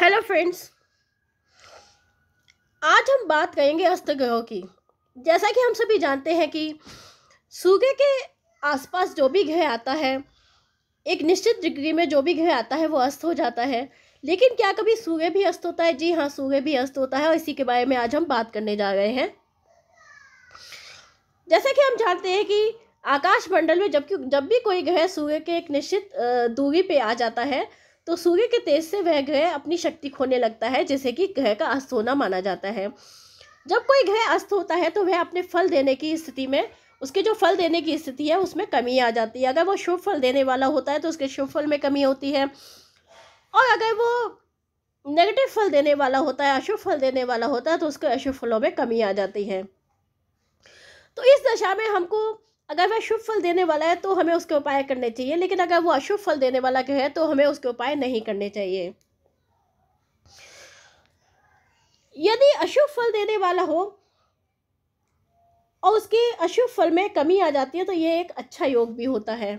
Hello friends आज हम बात करेंगे अस्तग्रहों की जैसा कि हम सभी जानते हैं कि सूर्य के आसपास जो भी ग्रह आता है एक निश्चित डिग्री में जो भी ग्रह आता है वो अस्त हो जाता है लेकिन क्या कभी सूर्य भी अस्त होता है जी हाँ सूर्य भी अस्त होता है और इसी के बारे में आज हम बात करने जा रहे हैं जैसा कि हम जानते हैं कि आकाशमंडल में जबकि जब भी कोई ग्रह सूर्य के एक निश्चित दूरी पे आ जाता है तो सूर्य के तेज से वह ग्रह अपनी शक्ति खोने लगता है जैसे कि ग्रह का अस्त होना माना जाता है जब कोई ग्रह अस्त होता है तो वह अपने फल देने की स्थिति में उसके जो फल देने की स्थिति है उसमें कमी आ जाती है अगर वो शुभ फल देने वाला होता है तो उसके शुभ फल में कमी होती है और अगर वो नेगेटिव फल देने वाला होता है अशुभ फल देने वाला होता है तो उसके अशुभ फलों में कमी आ जाती है तो इस दशा में हमको अगर वह शुभ फल देने वाला है तो हमें उसके उपाय करने चाहिए लेकिन अगर वो अशुभ फल देने वाला है तो हमें उसके उपाय नहीं करने चाहिए यदि अशुभ फल देने वाला हो और उसकी अशुभ फल में कमी आ जाती है तो यह एक अच्छा योग भी होता है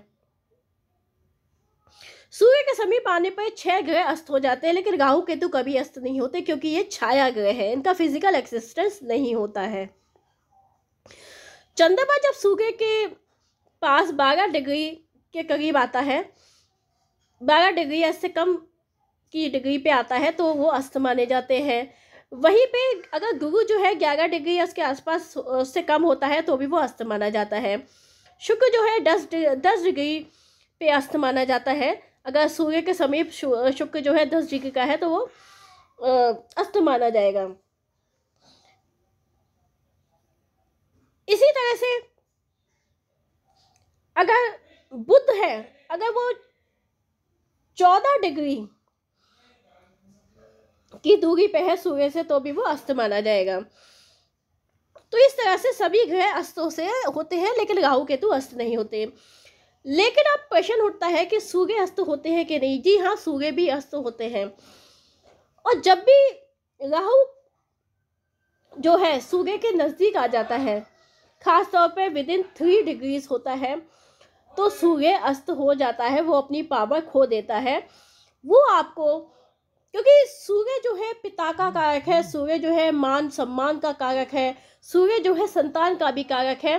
सूर्य के समीप आने पर छह ग्रह अस्त हो जाते हैं लेकिन राहु केतु कभी अस्त नहीं होते क्योंकि ये छाया ग्रह है इनका फिजिकल एक्सिस्टेंस नहीं होता है चंद्रमा जब सूर्य के पास बारह डिग्री के करीब आता है बारह डिग्री या इससे कम की डिग्री पे आता है तो वो अस्त माने जाते हैं वहीं पे अगर गुरु जो है ग्यारह डिग्री या उसके आसपास उससे कम होता है तो भी वो अस्त माना जाता है शुक्र जो है दस दस डिग्री पे अस्त माना जाता है अगर सूर्य के समीप शुक्र जो है दस डिग्री का है तो वो अस्त माना जाएगा इसी तरह से अगर बुद्ध है अगर वो चौदह डिग्री की दूरी पे है सूर्य से तो भी वो अस्त माना जाएगा तो इस तरह से सभी ग्रह अस्तों से होते हैं लेकिन राहु केतु अस्त नहीं होते लेकिन अब प्रश्न उठता है कि सूर्य अस्त होते हैं कि नहीं जी हाँ सूर्य भी अस्त होते हैं और जब भी राहु जो है सूर्य के नज़दीक आ जाता है खास तौर पे विद इन थ्री डिग्रीज होता है तो सूर्य अस्त हो जाता है वो अपनी पावर खो देता है वो आपको क्योंकि सूर्य जो है पिता का हम्म, कारक है हम्म। सूर्य जो है मान सम्मान का कारक है सूर्य जो है संतान का भी कारक है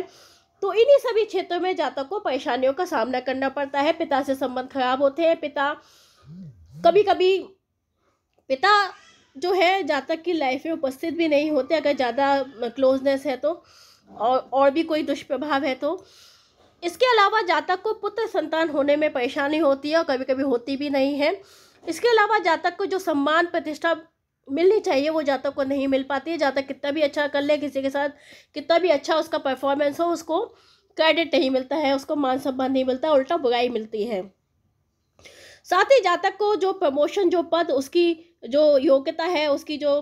तो इन्हीं सभी क्षेत्रों में जातक को परेशानियों का सामना करना पड़ता है पिता से संबंध खराब होते हैं पिता कभी कभी पिता जो है जातक की लाइफ में उपस्थित भी नहीं होते अगर ज़्यादा क्लोजनेस है तो और और भी कोई दुष्प्रभाव है तो इसके अलावा जातक को पुत्र संतान होने में परेशानी होती है और कभी कभी होती भी नहीं है इसके अलावा जातक को जो सम्मान प्रतिष्ठा मिलनी चाहिए वो जातक को नहीं मिल पाती है जातक कितना भी अच्छा कर ले किसी के साथ कितना भी अच्छा उसका परफॉर्मेंस हो उसको क्रेडिट नहीं मिलता है उसको मान सम्मान नहीं मिलता उल्टा बुराई मिलती है साथ ही जातक को जो प्रमोशन जो पद उसकी जो योग्यता है उसकी जो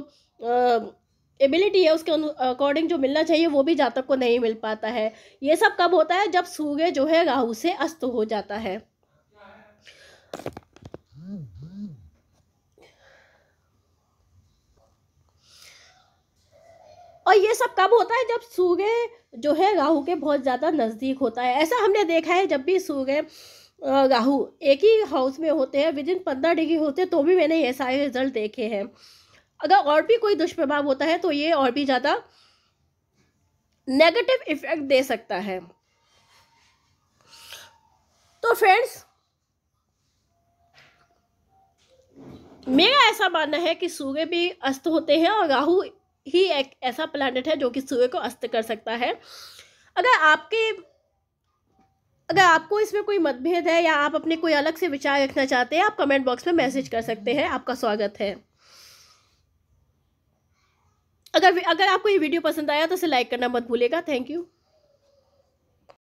एबिलिटी है उसके अकॉर्डिंग जो मिलना चाहिए वो भी जातक को नहीं मिल पाता है ये सब कब होता है जब सूर्य जो है राहु से अस्त हो जाता है और ये सब कब होता है जब सूर्य जो है राहु के बहुत ज़्यादा नज़दीक होता है ऐसा हमने देखा है जब भी सूर्य राहु एक ही हाउस में होते हैं विद इन पंद्रह डिग्री होते हैं तो भी मैंने ये सारे रिजल्ट देखे हैं अगर और भी कोई दुष्प्रभाव होता है तो ये और भी ज़्यादा नेगेटिव इफेक्ट दे सकता है तो फ्रेंड्स मेरा ऐसा मानना है कि सूर्य भी अस्त होते हैं और राहु ही एक ऐसा प्लानट है जो कि सूर्य को अस्त कर सकता है अगर आपके अगर आपको इसमें कोई मतभेद है या आप अपने कोई अलग से विचार रखना चाहते हैं आप कमेंट बॉक्स में मैसेज कर सकते हैं आपका स्वागत है अगर अगर आपको ये वीडियो पसंद आया तो इसे लाइक करना मत भूलेगा थैंक यू